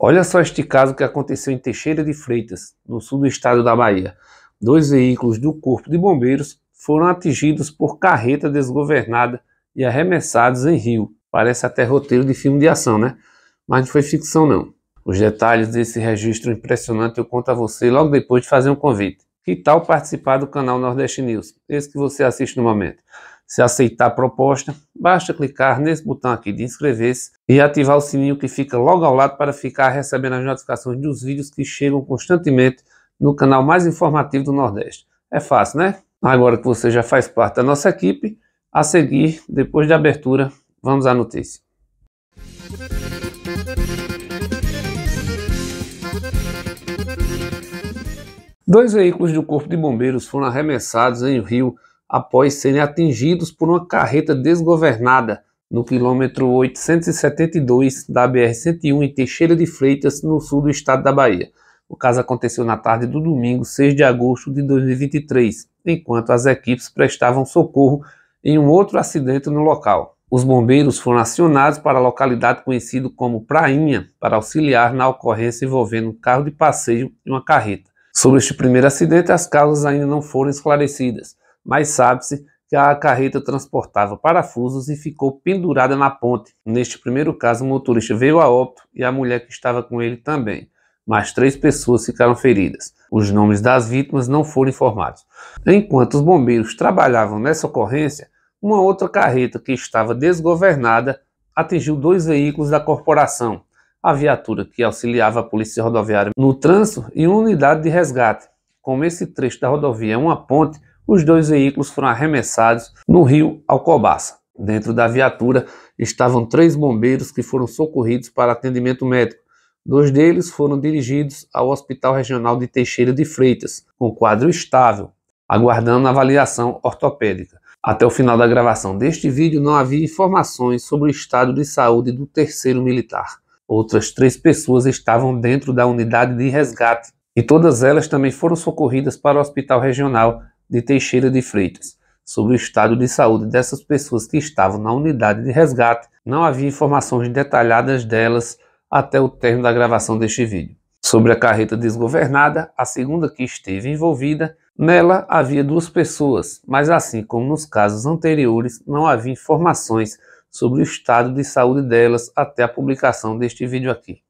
Olha só este caso que aconteceu em Teixeira de Freitas, no sul do estado da Bahia. Dois veículos do Corpo de Bombeiros foram atingidos por carreta desgovernada e arremessados em rio. Parece até roteiro de filme de ação, né? Mas não foi ficção, não. Os detalhes desse registro impressionante eu conto a você logo depois de fazer um convite. Que tal participar do canal Nordeste News, esse que você assiste no momento? Se aceitar a proposta, basta clicar nesse botão aqui de inscrever-se e ativar o sininho que fica logo ao lado para ficar recebendo as notificações dos vídeos que chegam constantemente no canal mais informativo do Nordeste. É fácil, né? Agora que você já faz parte da nossa equipe, a seguir, depois da abertura, vamos à notícia. Dois veículos do Corpo de Bombeiros foram arremessados em um rio após serem atingidos por uma carreta desgovernada no quilômetro 872 da BR-101 em Teixeira de Freitas, no sul do estado da Bahia. O caso aconteceu na tarde do domingo, 6 de agosto de 2023, enquanto as equipes prestavam socorro em um outro acidente no local. Os bombeiros foram acionados para a localidade conhecida como Prainha para auxiliar na ocorrência envolvendo um carro de passeio e uma carreta. Sobre este primeiro acidente, as causas ainda não foram esclarecidas mas sabe-se que a carreta transportava parafusos e ficou pendurada na ponte. Neste primeiro caso, o motorista veio a óbito e a mulher que estava com ele também. Mas três pessoas ficaram feridas. Os nomes das vítimas não foram informados. Enquanto os bombeiros trabalhavam nessa ocorrência, uma outra carreta que estava desgovernada atingiu dois veículos da corporação, a viatura que auxiliava a polícia rodoviária no trânsito e uma unidade de resgate. Como esse trecho da rodovia é uma ponte, os dois veículos foram arremessados no rio Alcobaça. Dentro da viatura estavam três bombeiros que foram socorridos para atendimento médico. Dois deles foram dirigidos ao Hospital Regional de Teixeira de Freitas, com quadro estável, aguardando avaliação ortopédica. Até o final da gravação deste vídeo não havia informações sobre o estado de saúde do terceiro militar. Outras três pessoas estavam dentro da unidade de resgate e todas elas também foram socorridas para o Hospital Regional de Teixeira de Freitas. Sobre o estado de saúde dessas pessoas que estavam na unidade de resgate, não havia informações detalhadas delas até o término da gravação deste vídeo. Sobre a carreta desgovernada, a segunda que esteve envolvida, nela havia duas pessoas, mas assim como nos casos anteriores, não havia informações sobre o estado de saúde delas até a publicação deste vídeo aqui.